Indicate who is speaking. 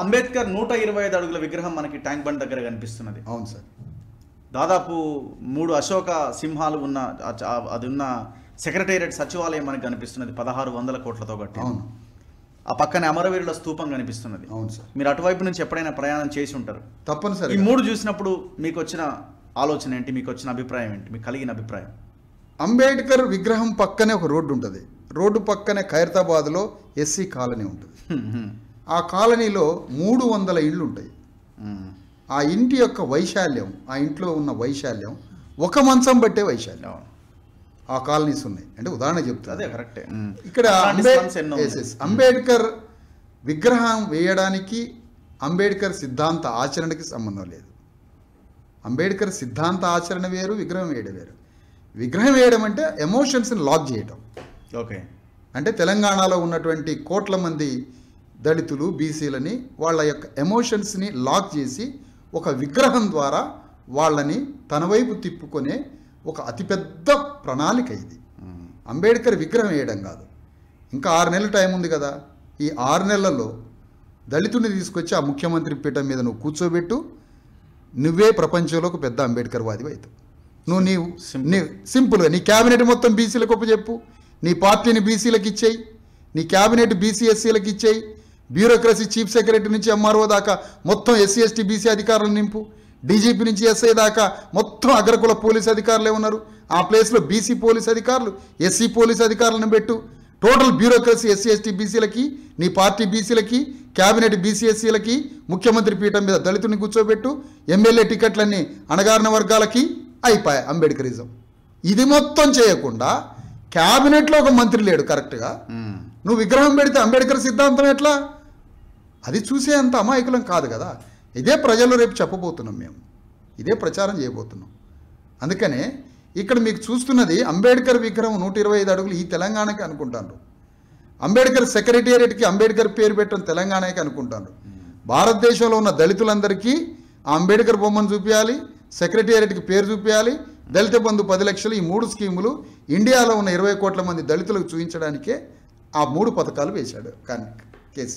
Speaker 1: అంబేద్కర్ నూట ఇరవై ఐదు అడుగుల విగ్రహం మనకి ట్యాంక్ బండ్ దగ్గర కనిపిస్తున్నది అవును సార్ దాదాపు మూడు అశోక సింహాలు ఉన్న అది ఉన్న సెక్రటేరియట్ సచివాలయం మనకి కనిపిస్తున్నది పదహారు వందల కోట్లతో కట్టి అవును ఆ పక్కన అమరవీరుల స్తూపం కనిపిస్తున్నది అవును సార్ మీరు అటువైపు నుంచి ఎప్పుడైనా ప్రయాణం చేసి ఉంటారు తప్పనిసరి ఈ మూడు చూసినప్పుడు మీకు వచ్చిన ఆలోచన ఏంటి మీకు వచ్చిన అభిప్రాయం ఏంటి మీకు కలిగిన అభిప్రాయం
Speaker 2: అంబేద్కర్ విగ్రహం పక్కనే ఒక రోడ్డు ఉంటుంది రోడ్డు పక్కనే ఖైరతాబాద్లో ఎస్సీ కాలనీ ఉంటుంది ఆ కాలనీలో మూడు వందల ఇళ్ళు ఉంటాయి ఆ ఇంటి యొక్క వైశాల్యం ఆ ఇంట్లో ఉన్న వైశాల్యం ఒక మంచం బట్టే వైశాల్యం ఆ కాలనీస్ ఉన్నాయి అంటే ఉదాహరణ చెప్తుంది ఇక్కడ అంబేద్కర్ విగ్రహం వేయడానికి అంబేద్కర్ సిద్ధాంత ఆచరణకి సంబంధం లేదు అంబేద్కర్ సిద్ధాంత ఆచరణ వేరు విగ్రహం వేయడం వేరు విగ్రహం వేయడం అంటే ఎమోషన్స్ని లాక్ చేయడం ఓకే అంటే తెలంగాణలో ఉన్నటువంటి కోట్ల మంది దళితులు బీసీలని వాళ్ళ యొక్క ఎమోషన్స్ని లాక్ చేసి ఒక విగ్రహం ద్వారా వాళ్ళని తన వైపు తిప్పుకునే ఒక అతిపెద్ద ప్రణాళిక ఇది అంబేడ్కర్ విగ్రహం వేయడం కాదు ఇంకా ఆరు నెలల టైం ఉంది కదా ఈ ఆరు నెలల్లో దళితుని తీసుకొచ్చి ఆ ముఖ్యమంత్రి పీఠం మీద నువ్వు కూర్చోబెట్టు నువ్వే ప్రపంచంలోకి పెద్ద అంబేడ్కర్ వాదివి అవుతావు నువ్వు నీవు నీ సింపుల్గా నీ క్యాబినెట్ మొత్తం బీసీలకు చెప్పు నీ పార్టీని బీసీలకు ఇచ్చేయి నీ క్యాబినెట్ బీసీఎస్సీలకు ఇచ్చేయి బ్యూరోక్రసీ చీఫ్ సెక్రటరీ నుంచి ఎంఆర్ఓ దాకా మొత్తం ఎస్సీ ఎస్టీ బీసీ అధికారులు నింపు డీజీపీ నుంచి ఎస్ఐ దాకా మొత్తం అగ్రకుల పోలీస్ అధికారులే ఉన్నారు ఆ ప్లేస్లో బీసీ పోలీస్ అధికారులు ఎస్సీ పోలీస్ అధికారులను పెట్టు టోటల్ బ్యూరోక్రసీ ఎస్సీ ఎస్టీ బీసీలకి నీ పార్టీ బీసీలకి క్యాబినెట్ బీసీఎస్సీలకి ముఖ్యమంత్రి పీఠం మీద దళితుని కూర్చోబెట్టు ఎమ్మెల్యే టికెట్లన్నీ అణగారిన వర్గాలకి అయిపోయా అంబేద్కరిజం ఇది మొత్తం చేయకుండా క్యాబినెట్లో ఒక మంత్రి లేడు కరెక్ట్గా నువ్వు విగ్రహం పెడితే అంబేద్కర్ సిద్ధాంతం ఎట్లా అది చూసే అంత అమాయకులం కాదు కదా ఇదే ప్రజలు రేపు చెప్పబోతున్నాం మేము ఇదే ప్రచారం చేయబోతున్నాం అందుకనే ఇక్కడ మీకు చూస్తున్నది అంబేద్కర్ విగ్రహం నూట ఇరవై ఐదు అడుగులు ఈ తెలంగాణకి అనుకుంటాను అంబేద్కర్ సెక్రటేరియట్కి అంబేద్కర్ పేరు పెట్టడం తెలంగాణకి అనుకుంటాను భారతదేశంలో ఉన్న దళితులందరికీ ఆ అంబేద్కర్ బొమ్మను చూపించాలి సెక్రటేరియట్కి పేరు చూపించాలి దళిత బంధు పది లక్షలు ఈ మూడు స్కీములు ఇండియాలో ఉన్న ఇరవై కోట్ల మంది దళితులకు చూపించడానికే ఆ మూడు పథకాలు వేశాడు కానీ కేసీఆర్